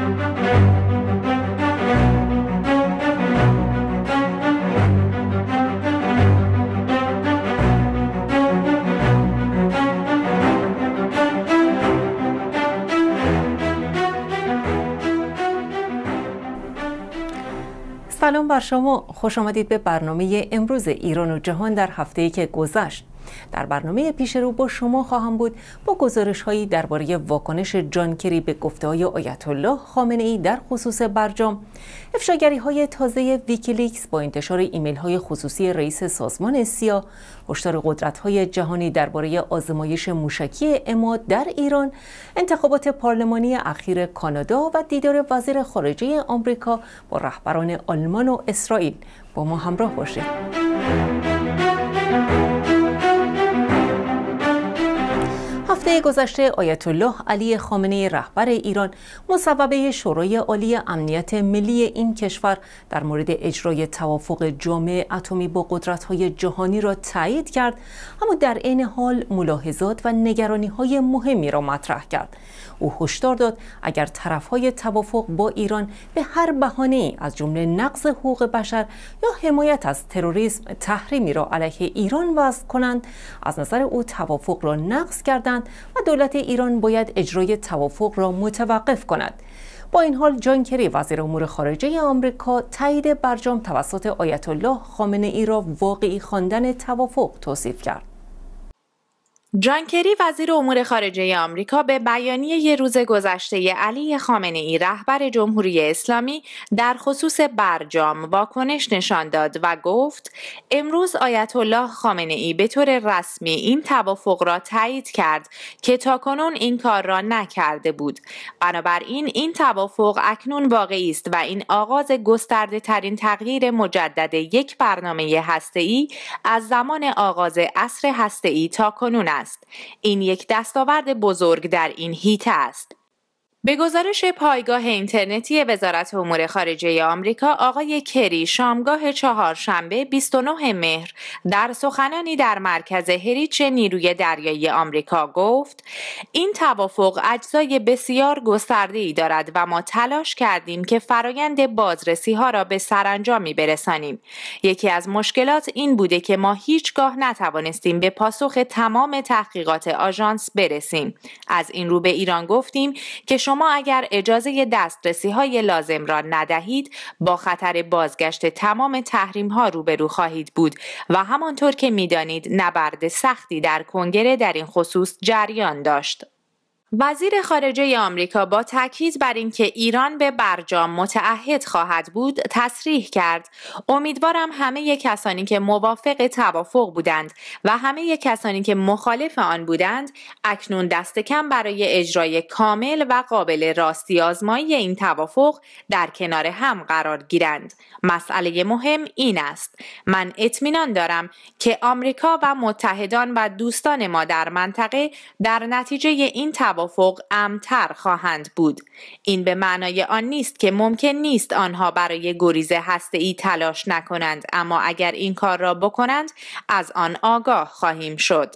سلام بر شما خوش آمدید به برنامه امروز ایران و جهان در هفته که گذشت در برنامه پیش رو با شما خواهم بود با گزارش هایی درباره واکنش جانکری به گفته های آیت الله خامنه ای در خصوص برجام افشاگری های تازه ویکیلیکس با انتشار ایمیل های خصوصی رئیس سازمان سیا هشدار قدرت های جهانی درباره آزمایش موشکی اماد در ایران انتخابات پارلمانی اخیر کانادا و دیدار وزیر خارجه آمریکا با رهبران آلمان و اسرائیل با ما همراه باشید هفته گذشته آیت الله علی خامنه رهبر ایران مصوبه شورای عالی امنیت ملی این کشور در مورد اجرای توافق جامع اتمی با های جهانی را تایید کرد اما در عین حال ملاحظات و نگرانی های مهمی را مطرح کرد او هشدار داد اگر های توافق با ایران به هر بهانه‌ای از جمله نقض حقوق بشر یا حمایت از تروریسم تحریمی را علیه ایران وضع کنند از نظر او توافق را نقض کردند و دولت ایران باید اجرای توافق را متوقف کند با این حال جان کری وزیر امور خارجه آمریکا تایید برجام توسط آیت الله خامنه ای را واقعی خواندن توافق توصیف کرد جان کری وزیر امور خارجه آمریکا به بیانیه یه روز گذشته علی خامنه ای رهبر جمهوری اسلامی در خصوص برجام واکنش نشان داد و گفت امروز آیت الله خامنه ای به طور رسمی این توافق را تایید کرد که تاکنون این کار را نکرده بود بنابراین این توافق اکنون واقعی است و این آغاز گسترده ترین تغییر مجدد یک برنامه هسته‌ای از زمان آغاز عصر هسته‌ای تا کنون است این یک دستاورد بزرگ در این هیت است به گزارش پایگاه اینترنتی وزارت امور خارجه آمریکا آقای کری شامگاه چهارشنبه 29 مهر در سخنانی در مرکز هریچ نیروی دریایی آمریکا گفت این توافق اجزای بسیار گسترده ای دارد و ما تلاش کردیم که فرایند بازرسی ها را به سرانجامی برسانیم یکی از مشکلات این بوده که ما هیچگاه نتوانستیم به پاسخ تمام تحقیقات آژانس برسیم از این رو به ایران گفتیم که شما اگر اجازه دسترسی های لازم را ندهید با خطر بازگشت تمام تحریم ها روبرو خواهید بود و همانطور که میدانید نبرد سختی در کنگره در این خصوص جریان داشت. وزیر خارجه آمریکا با تاکید بر اینکه ایران به برجام متعهد خواهد بود تصریح کرد امیدوارم همه کسانی که موافق توافق بودند و همه کسانی که مخالف آن بودند اکنون دست کم برای اجرای کامل و قابل راستی آزمایی این توافق در کنار هم قرار گیرند مسئله مهم این است من اطمینان دارم که آمریکا و متحدان و دوستان ما در منطقه در نتیجه این توافق توافق امتر خواهند بود این به معنای آن نیست که ممکن نیست آنها برای گریز ای تلاش نکنند اما اگر این کار را بکنند از آن آگاه خواهیم شد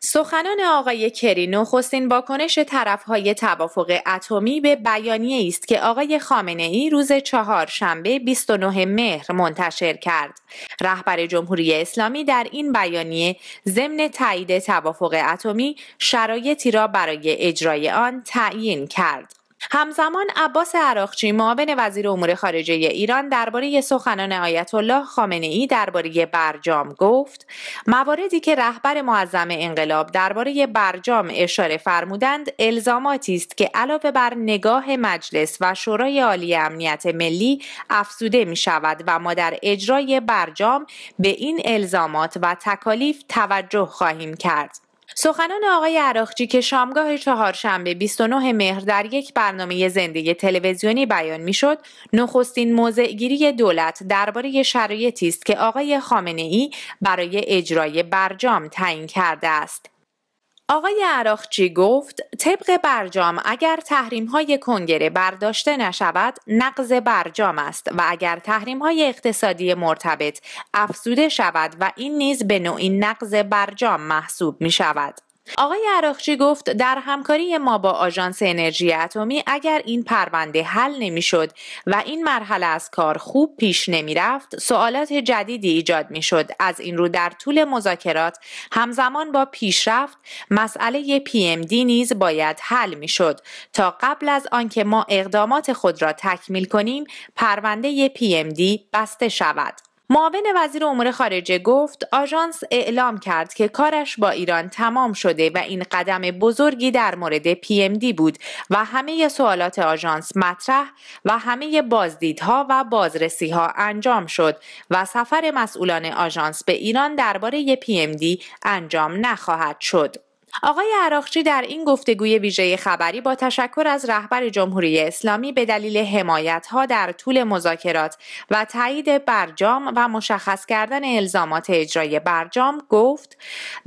سخنان آقای کری نخستین واکنش طرفهای توافق اتمی به بیانیه است که آقای خامنه ای روز چهارشنبه 29 مهر منتشر کرد. رهبر جمهوری اسلامی در این بیانیه ضمن تایید توافق اتمی شرایطی را برای اجرای آن تعیین کرد. همزمان عباس عراقچی معاون وزیر امور خارجه ایران درباره سخنان آیت الله خامنه ای درباره برجام گفت مواردی که رهبر معظم انقلاب درباره برجام اشاره فرمودند الزاماتی است که علاوه بر نگاه مجلس و شورای عالی امنیت ملی افزوده می شود و ما در اجرای برجام به این الزامات و تکالیف توجه خواهیم کرد سخنان آقای عراقچی که شامگاه چهارشنبه 29 مهر در یک برنامه زندگی تلویزیونی بیان میشد نخستین موضعگیری دولت درباره شرایطی است که آقای خامنه ای برای اجرای برجام تعیین کرده است آقای عراخچی گفت طبق برجام اگر تحریم های کنگره برداشته نشود نقض برجام است و اگر تحریم های اقتصادی مرتبط افزوده شود و این نیز به نوعی نقض برجام محسوب می شود. آقای عراقچی گفت در همکاری ما با آژانس انرژی اتمی اگر این پرونده حل نمیشد و این مرحله از کار خوب پیش نمیرفت سوالات جدیدی ایجاد میشد از این رو در طول مذاکرات همزمان با پیشرفت مسئله پی ام دی نیز باید حل میشد تا قبل از آنکه ما اقدامات خود را تکمیل کنیم پرونده پی ام دی بسته شود معاون وزیر امور خارجه گفت آژانس اعلام کرد که کارش با ایران تمام شده و این قدم بزرگی در مورد پی ام دی بود و همه سوالات آژانس مطرح و همه بازدیدها و بازرسی ها انجام شد و سفر مسئولان آژانس به ایران درباره پی ام دی انجام نخواهد شد. آقای عراقچی در این گفتگوی ویژه خبری با تشکر از رهبر جمهوری اسلامی به دلیل حمایت ها در طول مذاکرات و تایید برجام و مشخص کردن الزامات اجرای برجام گفت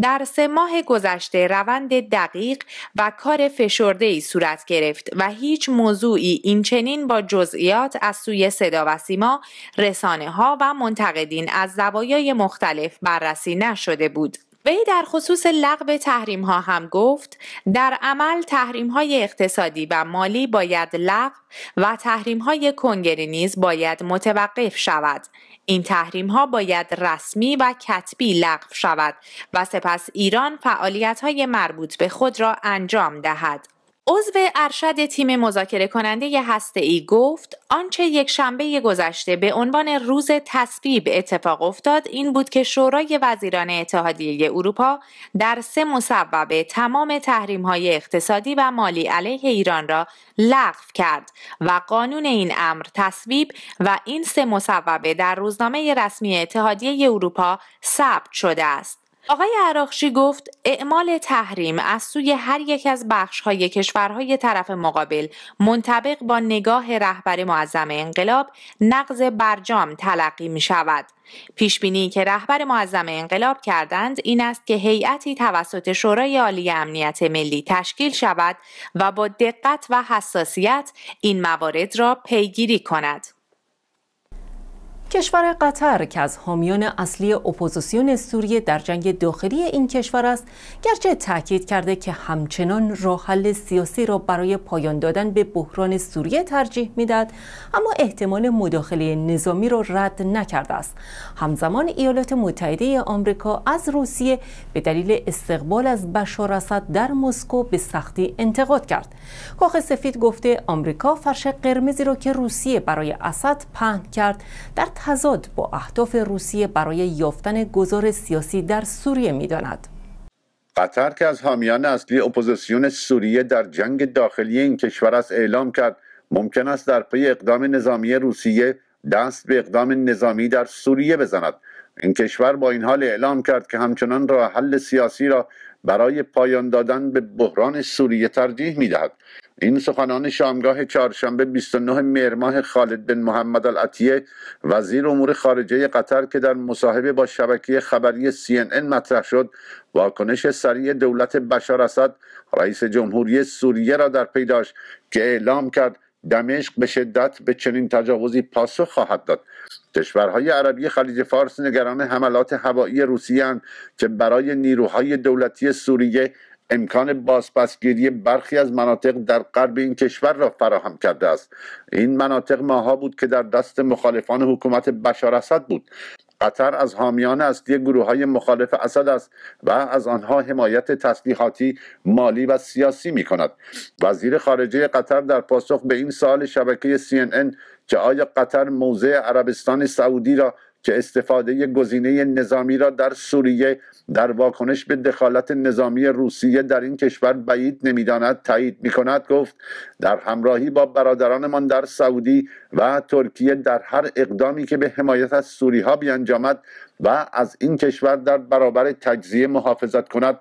در سه ماه گذشته روند دقیق و کار فشرده ای صورت گرفت و هیچ موضوعی این چنین با جزئیات از سوی صدا و سیما رسانه ها و منتقدین از زوایای مختلف بررسی نشده بود. وی در خصوص لغو تحریم ها هم گفت در عمل تحریم های اقتصادی و مالی باید لغو و تحریم های کنگره نیز باید متوقف شود این تحریم ها باید رسمی و کتبی لغو شود و سپس ایران فعالیت های مربوط به خود را انجام دهد عضو ارشد تیم مذاکره کننده هسته ای گفت آنچه یک شنبه گذشته به عنوان روز تصویب اتفاق افتاد این بود که شورای وزیران اتحادیه اروپا در سه مصوبه تمام تحریم های اقتصادی و مالی علیه ایران را لغو کرد و قانون این امر تصویب و این سه مصوبه در روزنامه رسمی اتحادیه اروپا ثبت شده است آقای عراقشی گفت اعمال تحریم از سوی هر یک از بخش‌های کشورهای طرف مقابل منطبق با نگاه رهبر معظم انقلاب نقض برجام تلقی می شود. پیش بینی که رهبر معظم انقلاب کردند این است که هیئتی توسط شورای عالی امنیت ملی تشکیل شود و با دقت و حساسیت این موارد را پیگیری کند. کشور قطر که از حامیان اصلی اپوزیسیون سوریه در جنگ داخلی این کشور است گرچه تاکید کرده که همچنان راه سیاسی را برای پایان دادن به بحران سوریه ترجیح میداد، اما احتمال مداخله نظامی را رد نکرده است همزمان ایالات متحده آمریکا از روسیه به دلیل استقبال از بشار اسد در مسکو به سختی انتقاد کرد کاخ سفید گفته آمریکا فرش قرمزی را که روسیه برای اسد پهن کرد در تضاد با اهداف روسیه برای یافتن گذار سیاسی در سوریه میداند قطر که از حامیان اصلی اپوزیسیون سوریه در جنگ داخلی این کشور است اعلام کرد ممکن است در پی اقدام نظامی روسیه دست به اقدام نظامی در سوریه بزند این کشور با این حال اعلام کرد که همچنان راه حل سیاسی را برای پایان دادن به بحران سوریه ترجیح میدهد این سخنان شامگاه چهارشنبه 29 مهرماه خالد بن محمد العطیه وزیر امور خارجه قطر که در مصاحبه با شبکه خبری CNN مطرح شد واکنش سریع دولت بشار اسد رئیس جمهوری سوریه را در پیداش که اعلام کرد دمشق به شدت به چنین تجاوزی پاسخ خواهد داد کشورهای عربی خلیج فارس نگران حملات هوایی روسیه که برای نیروهای دولتی سوریه امکان بازپسگیری برخی از مناطق در غرب این کشور را فراهم کرده است این مناطق ماها بود که در دست مخالفان حکومت بشار اسد بود قطر از حامیان اصلی گروه های مخالف اسد است و از آنها حمایت تسلیحاتی مالی و سیاسی می کند وزیر خارجه قطر در پاسخ به این سال شبکه CNN که آیا قطر موزه عربستان سعودی را که استفاده گزینه نظامی را در سوریه در واکنش به دخالت نظامی روسیه در این کشور بعید نمیداند تایید می کند گفت در همراهی با برادرانمان در سعودی و ترکیه در هر اقدامی که به حمایت از سوری ها بیانجامد و از این کشور در برابر تجزیه محافظت کند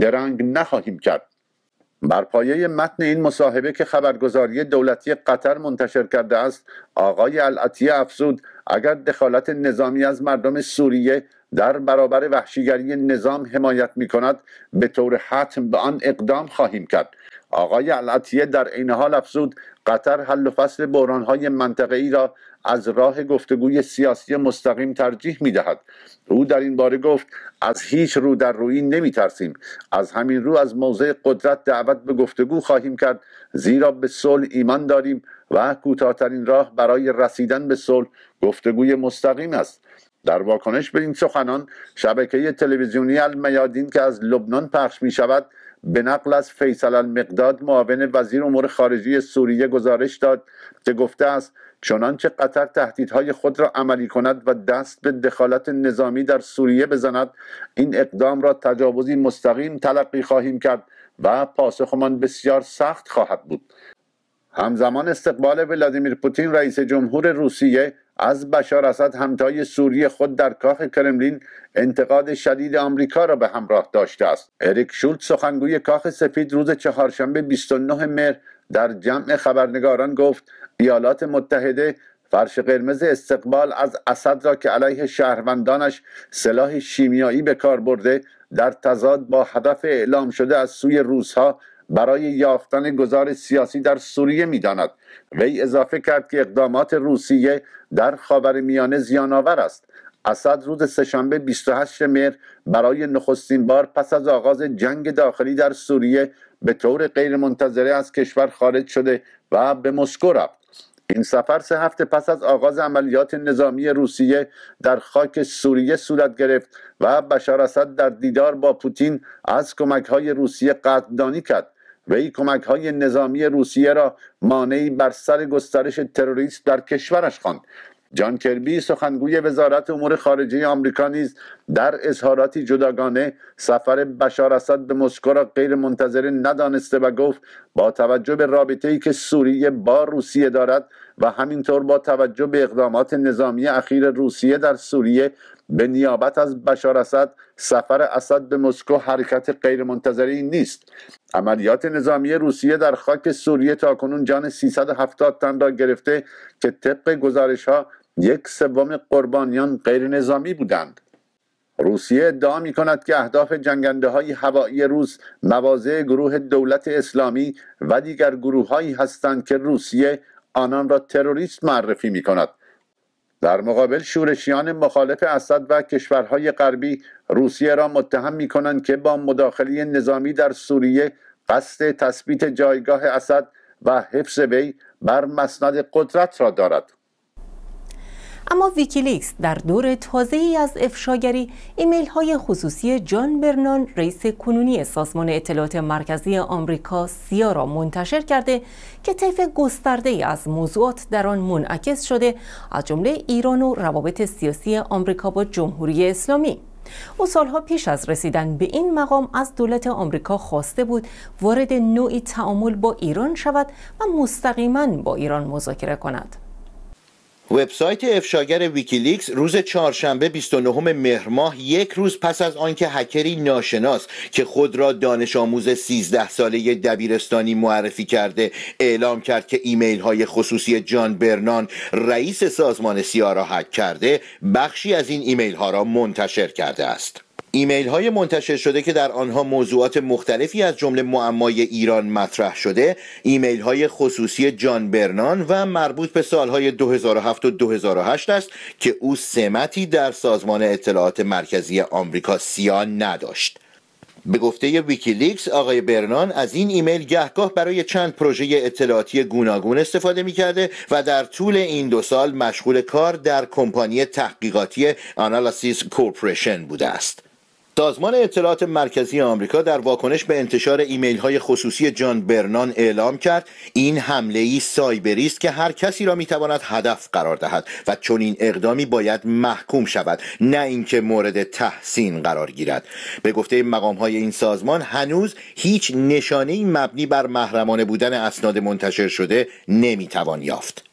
درنگ نخواهیم کرد بر پایه متن این مصاحبه که خبرگزاری دولتی قطر منتشر کرده است آقای العطیه افزود اگر دخالت نظامی از مردم سوریه در برابر وحشیگری نظام حمایت می کند به طور حتم به آن اقدام خواهیم کرد آقای العطیه در این حال افزود قطر حل و فصل بحرانهای منطقه ای را از راه گفتگوی سیاسی مستقیم ترجیح می دهد. او در این باره گفت از هیچ رو در روی نمی ترسیم. از همین رو از موضع قدرت دعوت به گفتگو خواهیم کرد زیرا به صلح ایمان داریم و کوتاهترین راه برای رسیدن به صلح گفتگوی مستقیم است در واکنش به این سخنان شبکه تلویزیونی المیادین که از لبنان پخش می شود به نقل از فیصل المقداد معاون وزیر امور خارجی سوریه گزارش داد که گفته است چنانچه قطر تهدیدهای خود را عملی کند و دست به دخالت نظامی در سوریه بزند این اقدام را تجاوزی مستقیم تلقی خواهیم کرد و پاسخمان بسیار سخت خواهد بود همزمان استقبال ولادیمیر پوتین رئیس جمهور روسیه از بشار اسد همتای سوری خود در کاخ کرملین انتقاد شدید آمریکا را به همراه داشته است اریک شولت سخنگوی کاخ سفید روز چهارشنبه 29 مهر در جمع خبرنگاران گفت ایالات متحده فرش قرمز استقبال از اسد را که علیه شهروندانش سلاح شیمیایی به کار برده در تضاد با هدف اعلام شده از سوی روزها برای یافتن گذار سیاسی در سوریه میداند وی اضافه کرد که اقدامات روسیه در میانه زیانآور است اسد روز سهشنبه 28 مهر برای نخستین بار پس از آغاز جنگ داخلی در سوریه به طور غیرمنتظره از کشور خارج شده و به مسکو رفت این سفر سه هفته پس از آغاز عملیات نظامی روسیه در خاک سوریه صورت گرفت و بشار اسد در دیدار با پوتین از کمک های روسیه قدردانی کرد وی کمک های نظامی روسیه را مانعی بر سر گسترش تروریست در کشورش خواند جان کربی سخنگوی وزارت امور خارجه آمریکا نیز در اظهاراتی جداگانه سفر بشار اسد به مسکو را غیر منتظره ندانسته و گفت با توجه به رابطه ای که سوریه با روسیه دارد و همینطور با توجه به اقدامات نظامی اخیر روسیه در سوریه به نیابت از بشار اسد سفر اسد به مسکو حرکت غیرمنتظری نیست عملیات نظامی روسیه در خاک سوریه تاکنون جان 370 تن را گرفته که طبق گزارش ها یک سوم قربانیان غیر نظامی بودند روسیه ادعا می کند که اهداف جنگنده های هوایی روس مواضع گروه دولت اسلامی و دیگر گروههایی هستند که روسیه آنان را تروریست معرفی می کند در مقابل شورشیان مخالف اسد و کشورهای غربی روسیه را متهم می کنند که با مداخله نظامی در سوریه قصد تثبیت جایگاه اسد و حفظ وی بر مسند قدرت را دارد اما ویکیلیکس در دور تازه ای از افشاگری ایمیل های خصوصی جان برنان رئیس کنونی سازمان اطلاعات مرکزی آمریکا سیا را منتشر کرده که طیف گسترده ای از موضوعات در آن منعکس شده از جمله ایران و روابط سیاسی آمریکا با جمهوری اسلامی او سالها پیش از رسیدن به این مقام از دولت آمریکا خواسته بود وارد نوعی تعامل با ایران شود و مستقیما با ایران مذاکره کند وبسایت افشاگر ویکیلیکس روز چهارشنبه 29 مهر ماه یک روز پس از آنکه هکری ناشناس که خود را دانش آموز 13 ساله دبیرستانی معرفی کرده اعلام کرد که ایمیل های خصوصی جان برنان رئیس سازمان سیا را هک کرده بخشی از این ایمیل ها را منتشر کرده است ایمیل های منتشر شده که در آنها موضوعات مختلفی از جمله معمای ایران مطرح شده ایمیل های خصوصی جان برنان و مربوط به سالهای 2007 و 2008 است که او سمتی در سازمان اطلاعات مرکزی آمریکا سیان نداشت به گفته ویکیلیکس آقای برنان از این ایمیل گهگاه برای چند پروژه اطلاعاتی گوناگون استفاده می کرده و در طول این دو سال مشغول کار در کمپانی تحقیقاتی آنالاسیس کورپوریشن بوده است سازمان اطلاعات مرکزی آمریکا در واکنش به انتشار ایمیل های خصوصی جان برنان اعلام کرد این حمله ای سایبری است که هر کسی را میتواند هدف قرار دهد و چون این اقدامی باید محکوم شود نه اینکه مورد تحسین قرار گیرد به گفته مقام های این سازمان هنوز هیچ نشانه مبنی بر محرمانه بودن اسناد منتشر شده نمیتوان یافت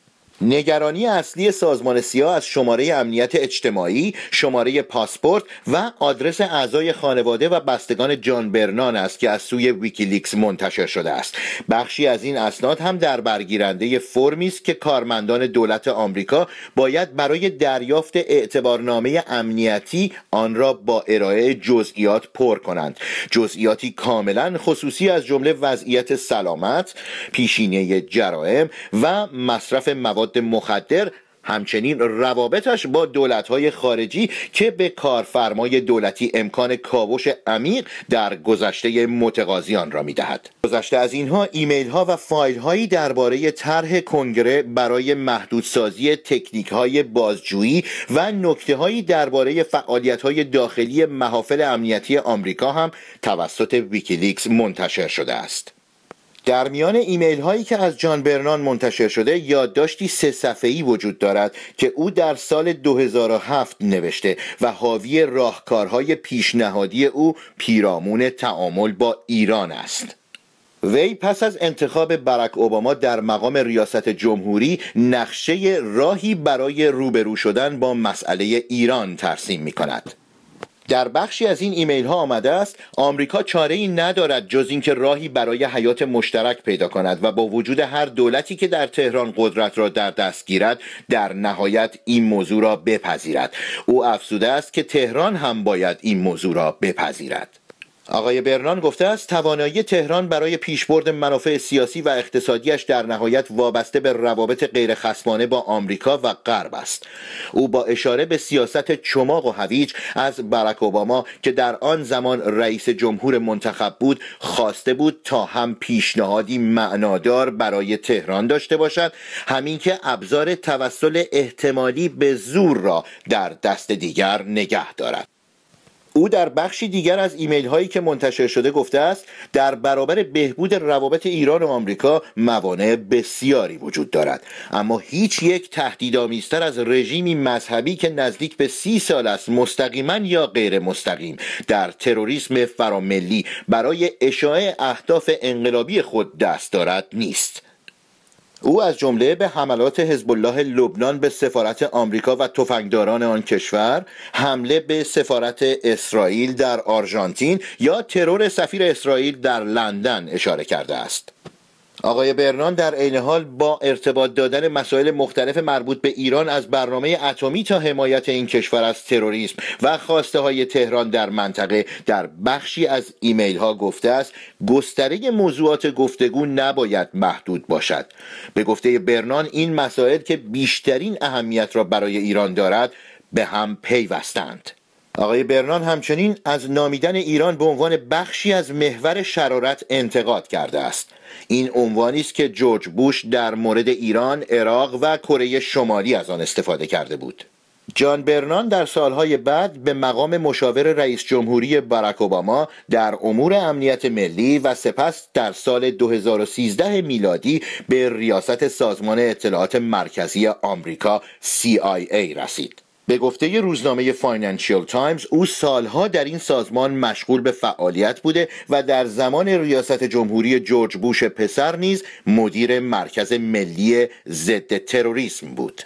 نگرانی اصلی سازمان سیا از شماره امنیت اجتماعی، شماره پاسپورت و آدرس اعضای خانواده و بستگان جان برنان است که از سوی ویکیلیکس منتشر شده است. بخشی از این اسناد هم در برگیرنده فرمی است که کارمندان دولت آمریکا باید برای دریافت اعتبارنامه امنیتی آن را با ارائه جزئیات پر کنند. جزئیاتی کاملا خصوصی از جمله وضعیت سلامت، پیشینه جرائم و مصرف مواد مواد مخدر همچنین روابطش با دولت‌های خارجی که به کارفرمای دولتی امکان کاوش عمیق در گذشته متقاضیان را میدهد. گذشته از اینها ایمیل ها و فایل هایی درباره طرح کنگره برای محدودسازی تکنیک های بازجویی و نکته هایی درباره فعالیت های داخلی محافل امنیتی آمریکا هم توسط ویکیلیکس منتشر شده است. در میان ایمیل هایی که از جان برنان منتشر شده یادداشتی سه صفحه‌ای وجود دارد که او در سال 2007 نوشته و حاوی راهکارهای پیشنهادی او پیرامون تعامل با ایران است. وی پس از انتخاب برک اوباما در مقام ریاست جمهوری نقشه راهی برای روبرو شدن با مسئله ایران ترسیم می کند. در بخشی از این ایمیل ها آمده است آمریکا چاره ای ندارد جز اینکه راهی برای حیات مشترک پیدا کند و با وجود هر دولتی که در تهران قدرت را در دست گیرد در نهایت این موضوع را بپذیرد او افزوده است که تهران هم باید این موضوع را بپذیرد آقای برنان گفته است توانایی تهران برای پیشبرد منافع سیاسی و اقتصادیش در نهایت وابسته به روابط غیرخصمانه با آمریکا و غرب است او با اشاره به سیاست چماق و هویج از برک اوباما که در آن زمان رئیس جمهور منتخب بود خواسته بود تا هم پیشنهادی معنادار برای تهران داشته باشد همین که ابزار توسل احتمالی به زور را در دست دیگر نگه دارد او در بخشی دیگر از ایمیل هایی که منتشر شده گفته است در برابر بهبود روابط ایران و آمریکا موانع بسیاری وجود دارد اما هیچ یک تهدیدآمیزتر از رژیمی مذهبی که نزدیک به سی سال است مستقیما یا غیر مستقیم در تروریسم فراملی برای اشاعه اهداف انقلابی خود دست دارد نیست او از جمله به حملات حزب الله لبنان به سفارت آمریکا و تفنگداران آن کشور، حمله به سفارت اسرائیل در آرژانتین یا ترور سفیر اسرائیل در لندن اشاره کرده است. آقای برنان در عین حال با ارتباط دادن مسائل مختلف مربوط به ایران از برنامه اتمی تا حمایت این کشور از تروریسم و خواسته های تهران در منطقه در بخشی از ایمیل ها گفته است گستره موضوعات گفتگو نباید محدود باشد به گفته برنان این مسائل که بیشترین اهمیت را برای ایران دارد به هم پیوستند آقای برنان همچنین از نامیدن ایران به عنوان بخشی از محور شرارت انتقاد کرده است این عنوانی است که جورج بوش در مورد ایران، عراق و کره شمالی از آن استفاده کرده بود. جان برنان در سالهای بعد به مقام مشاور رئیس جمهوری باراک اوباما در امور امنیت ملی و سپس در سال 2013 میلادی به ریاست سازمان اطلاعات مرکزی آمریکا CIA رسید. به گفته روزنامه فاینانشیل تایمز او سالها در این سازمان مشغول به فعالیت بوده و در زمان ریاست جمهوری جورج بوش پسر نیز مدیر مرکز ملی ضد تروریسم بود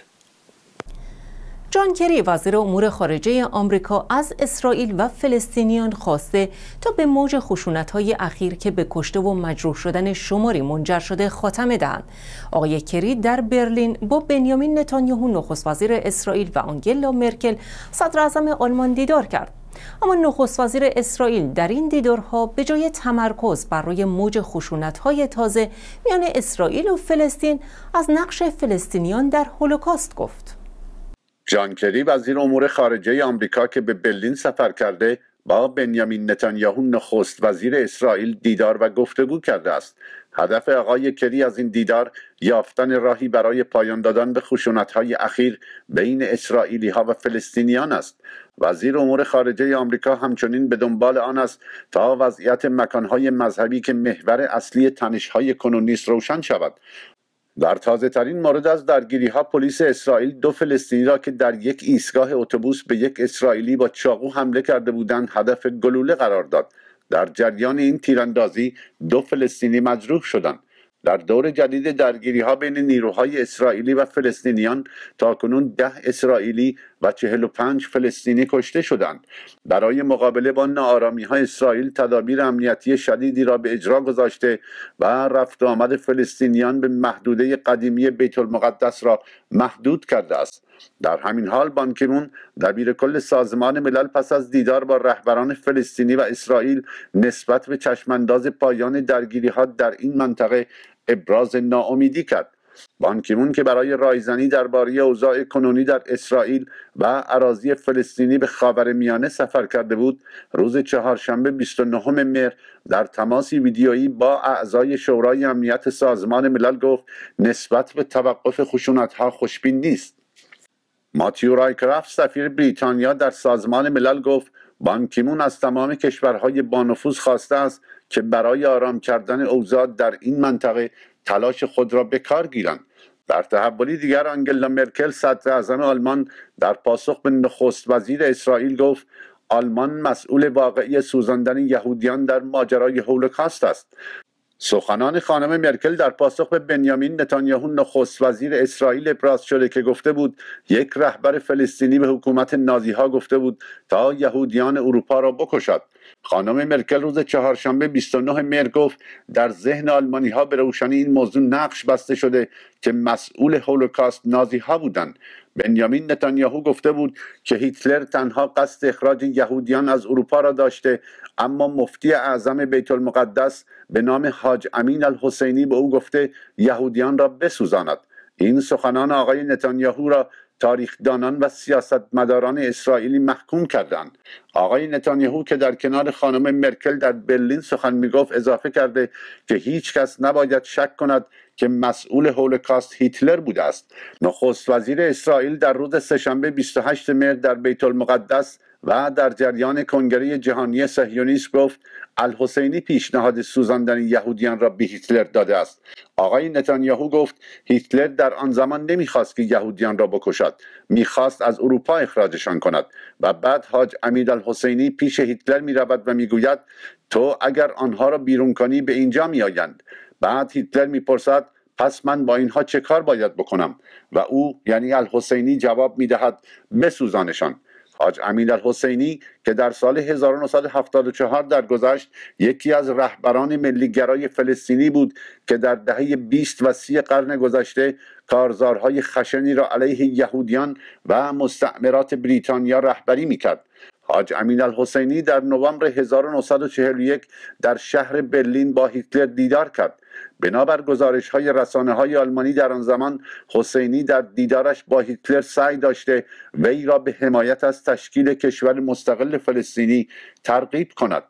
جان کری وزیر امور خارجه آمریکا از اسرائیل و فلسطینیان خواسته تا به موج خشونت های اخیر که به کشته و مجروح شدن شماری منجر شده خاتمه دهند. آقای کری در برلین با بنیامین نتانیاهو نخست وزیر اسرائیل و آنگلا مرکل صدر آلمان دیدار کرد. اما نخست وزیر اسرائیل در این دیدارها به جای تمرکز بر روی موج های تازه میان اسرائیل و فلسطین از نقش فلسطینیان در هولوکاست گفت. جان کری وزیر امور خارجه آمریکا که به برلین سفر کرده با بنیامین نتانیاهو نخست وزیر اسرائیل دیدار و گفتگو کرده است هدف آقای کری از این دیدار یافتن راهی برای پایان دادن به خشونت‌های اخیر بین اسرائیلی ها و فلسطینیان است وزیر امور خارجه آمریکا همچنین به دنبال آن است تا وضعیت مکانهای مذهبی که محور اصلی تنشهای کنونی است روشن شود در تازه ترین مورد از درگیری ها پلیس اسرائیل دو فلسطینی را که در یک ایستگاه اتوبوس به یک اسرائیلی با چاقو حمله کرده بودند هدف گلوله قرار داد در جریان این تیراندازی دو فلسطینی مجروح شدند در دور جدید درگیری ها بین نیروهای اسرائیلی و فلسطینیان تا کنون ده اسرائیلی و پنج فلسطینی کشته شدند برای مقابله با نارامی ها اسرائیل تدابیر امنیتی شدیدی را به اجرا گذاشته و رفت آمد فلسطینیان به محدوده قدیمی بیت المقدس را محدود کرده است در همین حال بانکیمون دبیر کل سازمان ملل پس از دیدار با رهبران فلسطینی و اسرائیل نسبت به چشمانداز پایان درگیری ها در این منطقه ابراز ناامیدی کرد بانکیمون که برای رایزنی درباره اوضاع کنونی در اسرائیل و عراضی فلسطینی به خاور میانه سفر کرده بود روز چهارشنبه 29 مهر در تماسی ویدیویی با اعضای شورای امنیت سازمان ملل گفت نسبت به توقف خشونت ها خوشبین نیست ماتیو رایکرافت سفیر بریتانیا در سازمان ملل گفت بانکیمون از تمام کشورهای بانفوذ خواسته است که برای آرام کردن اوضاع در این منطقه تلاش خود را به کار گیرند در تحولی دیگر آنگلا مرکل صدر اعظم آلمان در پاسخ به نخست وزیر اسرائیل گفت آلمان مسئول واقعی سوزاندن یهودیان در ماجرای هولوکاست است سخنان خانم مرکل در پاسخ به بنیامین نتانیاهو نخست وزیر اسرائیل ابراز شده که گفته بود یک رهبر فلسطینی به حکومت نازی ها گفته بود تا یهودیان اروپا را بکشد خانم مرکل روز چهارشنبه 29 مهر گفت در ذهن آلمانی ها به روشنی این موضوع نقش بسته شده که مسئول هولوکاست نازی ها بودند بنیامین نتانیاهو گفته بود که هیتلر تنها قصد اخراج یهودیان از اروپا را داشته اما مفتی اعظم بیت المقدس به نام حاج امین الحسینی به او گفته یهودیان را بسوزاند این سخنان آقای نتانیاهو را تاریخدانان و سیاستمداران اسرائیلی محکوم کردند آقای نتانیاهو که در کنار خانم مرکل در برلین سخن میگفت اضافه کرده که هیچ کس نباید شک کند که مسئول هولوکاست هیتلر بوده است نخست وزیر اسرائیل در روز سهشنبه 28 مهر در بیت المقدس و در جریان کنگره جهانی صهیونیست گفت الحسینی پیشنهاد سوزاندن یهودیان را به هیتلر داده است آقای نتانیاهو گفت هیتلر در آن زمان نمیخواست که یهودیان را بکشد میخواست از اروپا اخراجشان کند و بعد حاج امید الحسینی پیش هیتلر میرود و میگوید تو اگر آنها را بیرون کنی به اینجا میآیند بعد هیتلر میپرسد پس من با اینها چه کار باید بکنم و او یعنی الحسینی جواب میدهد بسوزانشان حاج امین الحسینی که در سال 1974 درگذشت یکی از رهبران ملیگرای فلسطینی بود که در دهه 20 و 30 قرن گذشته کارزارهای خشنی را علیه یهودیان و مستعمرات بریتانیا رهبری میکرد حاج امین الحسینی در نوامبر 1941 در شهر برلین با هیتلر دیدار کرد بنابر گزارش های رسانه های آلمانی در آن زمان حسینی در دیدارش با هیتلر سعی داشته وی را به حمایت از تشکیل کشور مستقل فلسطینی ترغیب کند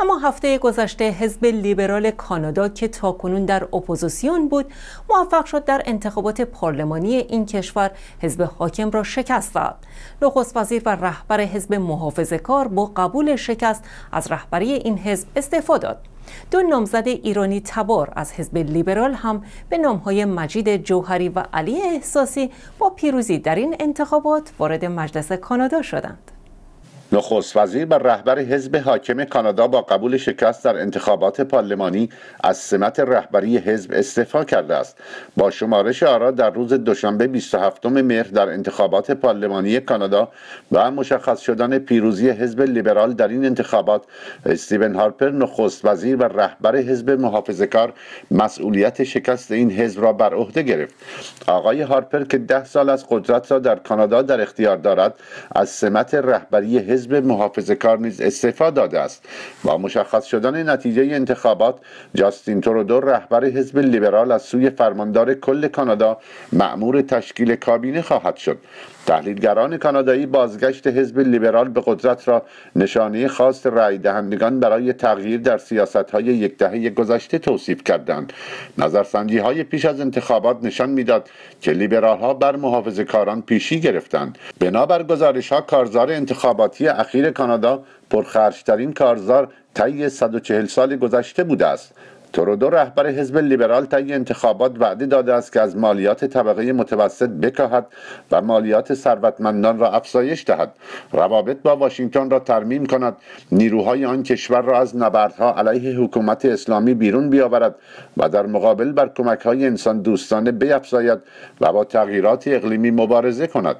اما هفته گذشته حزب لیبرال کانادا که تاکنون در اپوزیسیون بود موفق شد در انتخابات پارلمانی این کشور حزب حاکم را شکست داد نخست وزیر و رهبر حزب محافظه کار با قبول شکست از رهبری این حزب استعفا داد دو نامزد ایرانی تبار از حزب لیبرال هم به نامهای مجید جوهری و علی احساسی با پیروزی در این انتخابات وارد مجلس کانادا شدند. نخست وزیر و رهبر حزب حاکم کانادا با قبول شکست در انتخابات پارلمانی از سمت رهبری حزب استعفا کرده است با شمارش آرا در روز دوشنبه 27 مهر در انتخابات پارلمانی کانادا و مشخص شدن پیروزی حزب لیبرال در این انتخابات استیون هارپر نخست وزیر و رهبر حزب محافظه کار مسئولیت شکست این حزب را بر عهده گرفت آقای هارپر که ده سال از قدرت را در کانادا در اختیار دارد از سمت رهبری حزب حزب محافظه کار نیز استعفا داده است با مشخص شدن نتیجه انتخابات جاستین ترودو رهبر حزب لیبرال از سوی فرماندار کل کانادا معمور تشکیل کابینه خواهد شد تحلیلگران کانادایی بازگشت حزب لیبرال به قدرت را نشانه خاص رای دهندگان برای تغییر در سیاست های یک دهه گذشته توصیف کردند نظرسنجی های پیش از انتخابات نشان میداد که لیبرال ها بر محافظه کاران پیشی گرفتند بنابر گزارش ها کارزار انتخاباتی اخیر کانادا پرخرشترین کارزار طی 140 سال گذشته بوده است ترودو رهبر حزب لیبرال تایی انتخابات وعده داده است که از مالیات طبقه متوسط بکاهد و مالیات ثروتمندان را افزایش دهد روابط با واشنگتن را ترمیم کند نیروهای آن کشور را از نبردها علیه حکومت اسلامی بیرون بیاورد و در مقابل بر کمکهای انسان دوستانه بیفزاید و با تغییرات اقلیمی مبارزه کند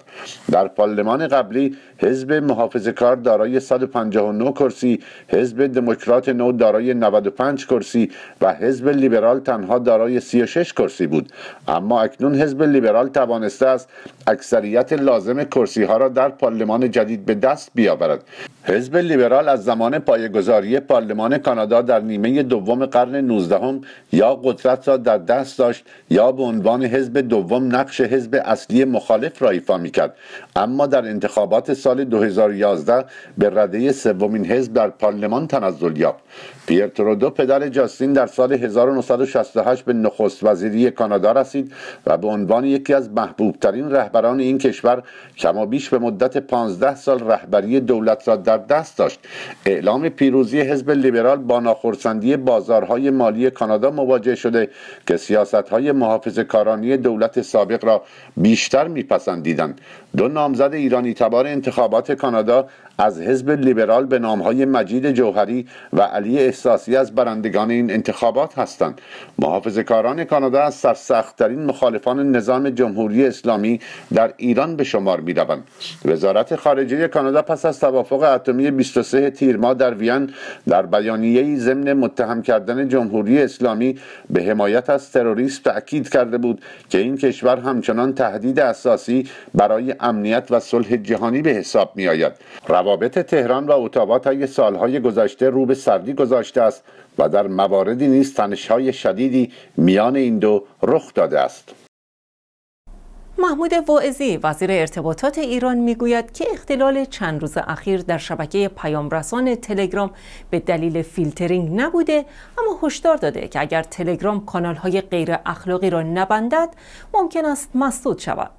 در پارلمان قبلی حزب محافظه کار دارای 159 کرسی حزب دموکرات نو دارای 95 کرسی و حزب لیبرال تنها دارای 36 کرسی بود اما اکنون حزب لیبرال توانسته است اکثریت لازم کرسی ها را در پارلمان جدید به دست بیاورد حزب لیبرال از زمان پایگذاری پارلمان کانادا در نیمه دوم قرن 19 هم یا قدرت را در دست داشت یا به عنوان حزب دوم نقش حزب اصلی مخالف را ایفا کرد. اما در انتخابات سال 2011 به رده سومین حزب در پارلمان تنزل یافت پیر دو پدر جاستین در سال 1968 به نخست وزیری کانادا رسید و به عنوان یکی از محبوبترین رهبران این کشور کما بیش به مدت 15 سال رهبری دولت را در دست داشت اعلام پیروزی حزب لیبرال با ناخرسندی بازارهای مالی کانادا مواجه شده که سیاستهای محافظ کارانی دولت سابق را بیشتر میپسندیدند دو نامزد ایرانی تبار انتخابات کانادا از حزب لیبرال به نامهای مجید جوهری و علی احساسی از برندگان این انتخابات هستند کاران کانادا از سرسختترین مخالفان نظام جمهوری اسلامی در ایران به شمار روند وزارت خارجه کانادا پس از توافق اتمی 23 تیر ما در وین در بیانیه‌ای ضمن متهم کردن جمهوری اسلامی به حمایت از تروریسم تاکید کرده بود که این کشور همچنان تهدید اساسی برای امنیت و صلح جهانی به حساب می آید. روابط تهران و اتاوا تا سالهای گذشته رو به سردی است و در مواردی نیز تنشهای شدیدی میان این دو رخ داده است محمود واعظی وزیر ارتباطات ایران میگوید که اختلال چند روز اخیر در شبکه پیامرسان تلگرام به دلیل فیلترینگ نبوده اما هشدار داده که اگر تلگرام کانالهای غیر اخلاقی را نبندد ممکن است مسدود شود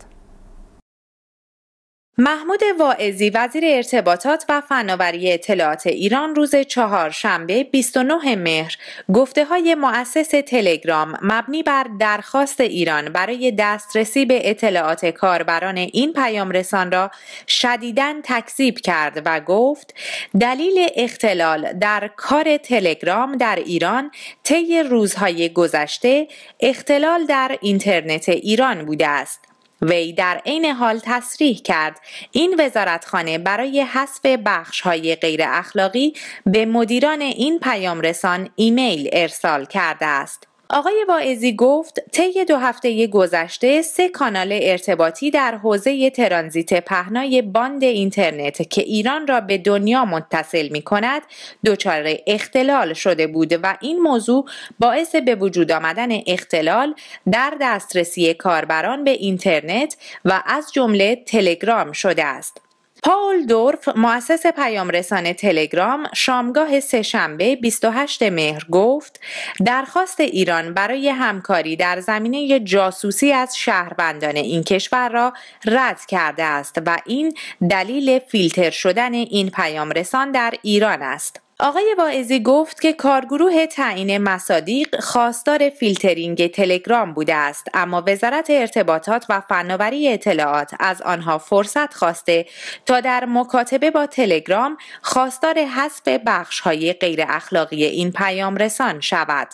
محمود واعظی وزیر ارتباطات و فناوری اطلاعات ایران روز چهارشنبه 29 مهر گفته های مؤسس تلگرام مبنی بر درخواست ایران برای دسترسی به اطلاعات کاربران این پیامرسان را شدیداً تکذیب کرد و گفت دلیل اختلال در کار تلگرام در ایران طی روزهای گذشته اختلال در اینترنت ایران بوده است وی در عین حال تصریح کرد این وزارتخانه برای حذف بخش های غیر اخلاقی به مدیران این پیامرسان ایمیل ارسال کرده است آقای واعظی گفت طی دو هفته گذشته سه کانال ارتباطی در حوزه ترانزیت پهنای باند اینترنت که ایران را به دنیا متصل می کند دچار اختلال شده بود و این موضوع باعث به وجود آمدن اختلال در دسترسی کاربران به اینترنت و از جمله تلگرام شده است. پاول دورف مؤسس پیام تلگرام شامگاه سهشنبه 28 مهر گفت درخواست ایران برای همکاری در زمینه جاسوسی از شهروندان این کشور را رد کرده است و این دلیل فیلتر شدن این پیام رسان در ایران است. آقای واعظی گفت که کارگروه تعیین مصادیق خواستار فیلترینگ تلگرام بوده است اما وزارت ارتباطات و فناوری اطلاعات از آنها فرصت خواسته تا در مکاتبه با تلگرام خواستار حذف بخش های غیر اخلاقی این پیام رسان شود.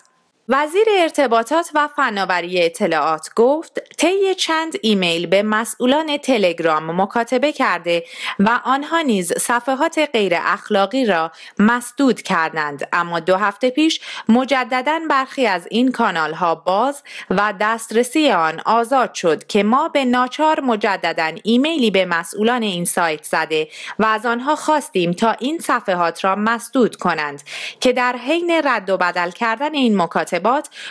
وزیر ارتباطات و فناوری اطلاعات گفت طی چند ایمیل به مسئولان تلگرام مکاتبه کرده و آنها نیز صفحات غیر اخلاقی را مسدود کردند اما دو هفته پیش مجددا برخی از این کانال ها باز و دسترسی آن آزاد شد که ما به ناچار مجددا ایمیلی به مسئولان این سایت زده و از آنها خواستیم تا این صفحات را مسدود کنند که در حین رد و بدل کردن این مکاتبه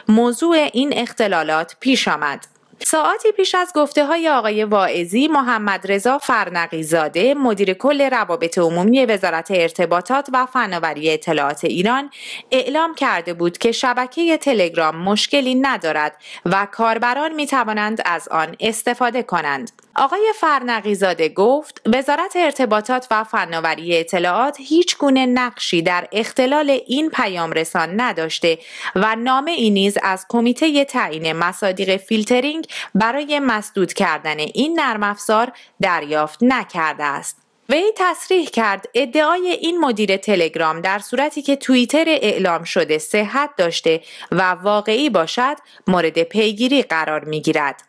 موضوع این اختلالات پیش آمد. ساعتی پیش از گفته های آقای واعظی محمد رضا فرنقی زاده مدیر کل روابط عمومی وزارت ارتباطات و فناوری اطلاعات ایران اعلام کرده بود که شبکه تلگرام مشکلی ندارد و کاربران می توانند از آن استفاده کنند. آقای فرنقی گفت وزارت ارتباطات و فناوری اطلاعات هیچ گونه نقشی در اختلال این پیام رسان نداشته و نام اینیز نیز از کمیته تعیین مصادیق فیلترینگ برای مسدود کردن این نرم افزار دریافت نکرده است. وی تصریح کرد ادعای این مدیر تلگرام در صورتی که توییتر اعلام شده صحت داشته و واقعی باشد مورد پیگیری قرار می گیرد.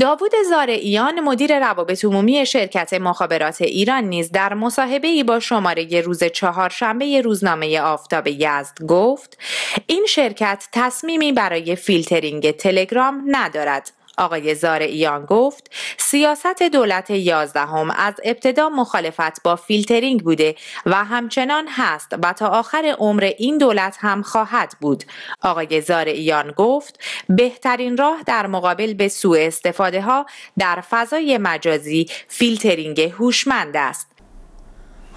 داوود زارعیان مدیر روابط عمومی شرکت مخابرات ایران نیز در مصاحبه ای با شماره روز چهارشنبه روزنامه آفتاب یزد گفت این شرکت تصمیمی برای فیلترینگ تلگرام ندارد آقای ایان گفت سیاست دولت یازدهم از ابتدا مخالفت با فیلترینگ بوده و همچنان هست و تا آخر عمر این دولت هم خواهد بود آقای ایان گفت بهترین راه در مقابل به سوء استفاده ها در فضای مجازی فیلترینگ هوشمند است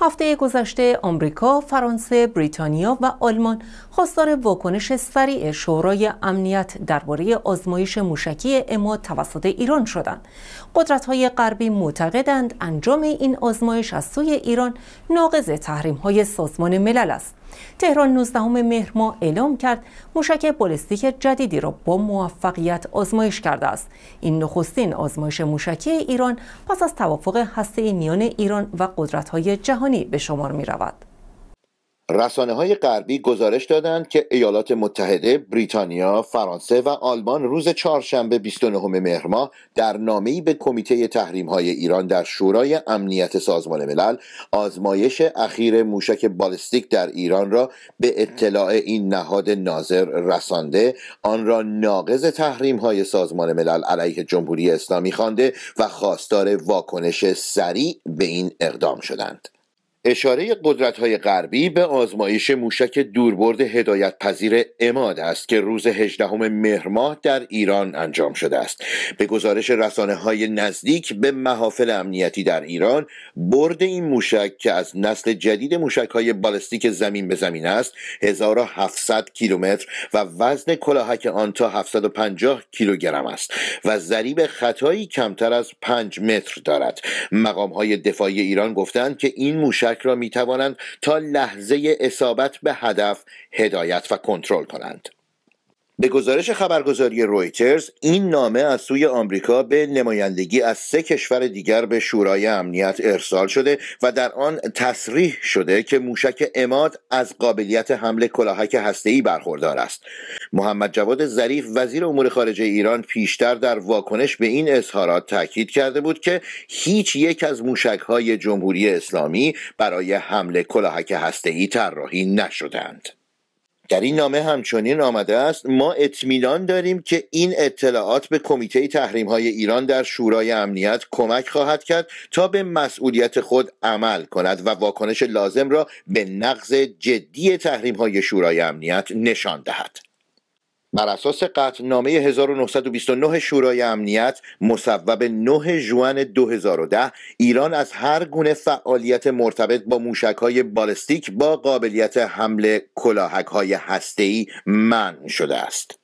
هفته گذشته آمریکا، فرانسه، بریتانیا و آلمان خواستار واکنش سریع شورای امنیت درباره آزمایش موشکی اما توسط ایران شدند. قدرت‌های غربی معتقدند انجام این آزمایش از سوی ایران ناقض تحریم‌های سازمان ملل است. تهران 19 مهر ماه اعلام کرد موشک بالستیک جدیدی را با موفقیت آزمایش کرده است این نخستین آزمایش موشکی ایران پس از توافق هسته‌ای میان ایران و قدرت‌های جهانی به شمار می‌رود رسانه های غربی گزارش دادند که ایالات متحده، بریتانیا، فرانسه و آلمان روز چهارشنبه 29 مهر ماه در نامه‌ای به کمیته تحریم های ایران در شورای امنیت سازمان ملل آزمایش اخیر موشک بالستیک در ایران را به اطلاع این نهاد ناظر رسانده، آن را ناقض تحریم های سازمان ملل علیه جمهوری اسلامی خوانده و خواستار واکنش سریع به این اقدام شدند. اشاره قدرت های غربی به آزمایش موشک دوربرد هدایت پذیر اماد است که روز 18 مهر ماه در ایران انجام شده است به گزارش رسانه های نزدیک به محافل امنیتی در ایران برد این موشک که از نسل جدید موشک های بالستیک زمین به زمین است 1700 کیلومتر و وزن کلاهک آن تا 750 کیلوگرم است و ضریب خطایی کمتر از 5 متر دارد مقام های دفاعی ایران گفتند که این موشک را می تا لحظه اصابت به هدف هدایت و کنترل کنند به گزارش خبرگزاری رویترز این نامه از سوی آمریکا به نمایندگی از سه کشور دیگر به شورای امنیت ارسال شده و در آن تصریح شده که موشک اماد از قابلیت حمله کلاهک هسته‌ای برخوردار است محمد جواد ظریف وزیر امور خارجه ایران پیشتر در واکنش به این اظهارات تاکید کرده بود که هیچ یک از موشک‌های جمهوری اسلامی برای حمله کلاهک هسته‌ای طراحی نشدند در این نامه همچنین آمده است ما اطمینان داریم که این اطلاعات به کمیته تحریم های ایران در شورای امنیت کمک خواهد کرد تا به مسئولیت خود عمل کند و واکنش لازم را به نقض جدی تحریم های شورای امنیت نشان دهد بر اساس قطعنامه 1929 شورای امنیت مصوب 9 جوان 2010 ایران از هر گونه فعالیت مرتبط با های بالستیک با قابلیت حمل کلاهکهای هسته‌ای منع شده است.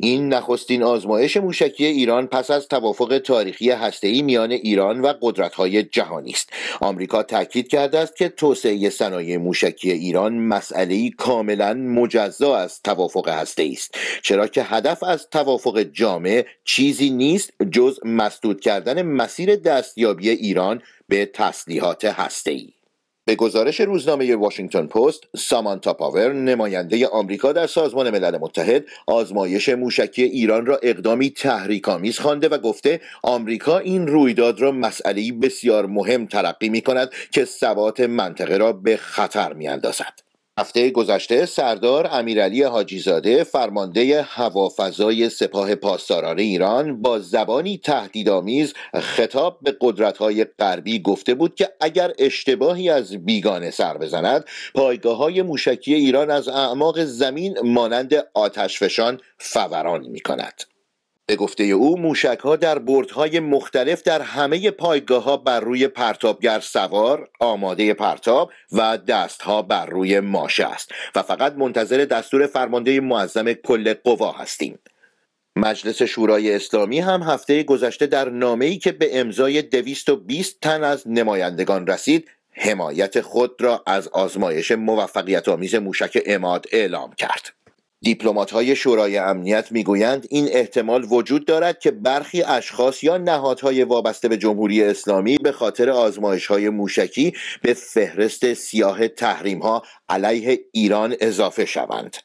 این نخستین آزمایش موشکی ایران پس از توافق تاریخی هسته‌ای میان ایران و قدرت‌های جهانی است. آمریکا تاکید کرده است که توسعه صنایع موشکی ایران مسئله‌ای کاملا مجزا از توافق هسته‌ای است. چرا که هدف از توافق جامع چیزی نیست جز مسدود کردن مسیر دستیابی ایران به تسلیحات هسته‌ای. به گزارش روزنامه واشنگتن پست، سامانتا پاور نماینده آمریکا در سازمان ملل متحد آزمایش موشکی ایران را اقدامی تحریک‌آمیز خوانده و گفته آمریکا این رویداد را مسئله بسیار مهم تلقی می کند که ثبات منطقه را به خطر می هفته گذشته سردار امیرعلی حاجیزاده فرمانده هوافضای سپاه پاسداران ایران با زبانی تهدیدآمیز خطاب به قدرت‌های غربی گفته بود که اگر اشتباهی از بیگانه سر بزند پایگاه های موشکی ایران از اعماق زمین مانند آتشفشان فوران می کند. به گفته او موشک ها در های مختلف در همه پایگاه ها بر روی پرتابگر سوار آماده پرتاب و دست ها بر روی ماشه است و فقط منتظر دستور فرمانده معظم کل قوا هستیم مجلس شورای اسلامی هم هفته گذشته در نامه‌ای که به امضای 220 تن از نمایندگان رسید حمایت خود را از آزمایش موفقیت آمیز موشک اماد اعلام کرد. های شورای امنیت میگویند این احتمال وجود دارد که برخی اشخاص یا نهادهای وابسته به جمهوری اسلامی به خاطر های موشکی به فهرست سیاه تحریم‌ها علیه ایران اضافه شوند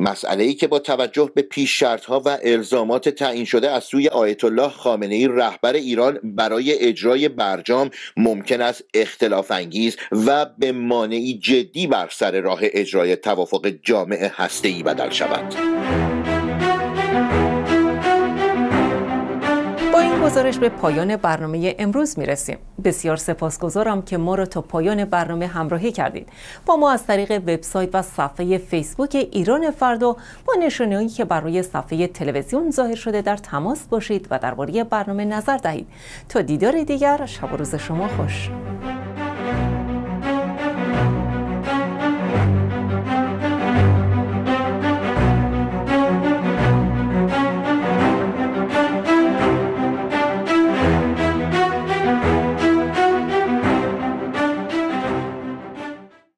مسئله ای که با توجه به پیش ها و الزامات تعیین شده از سوی آیت الله خامنه ای رهبر ایران برای اجرای برجام ممکن است اختلاف انگیز و به مانعی جدی بر سر راه اجرای توافق جامع هسته‌ای بدل شود. گزارش به پایان برنامه امروز میرسیم بسیار سپاسگزارم که ما را تا پایان برنامه همراهی کردید با ما از طریق وبسایت و صفحه فیسبوک ایران فردا با نشانههایی که برای صفحه تلویزیون ظاهر شده در تماس باشید و درباره برنامه نظر دهید تا دیدار دیگر شب و روز شما خوش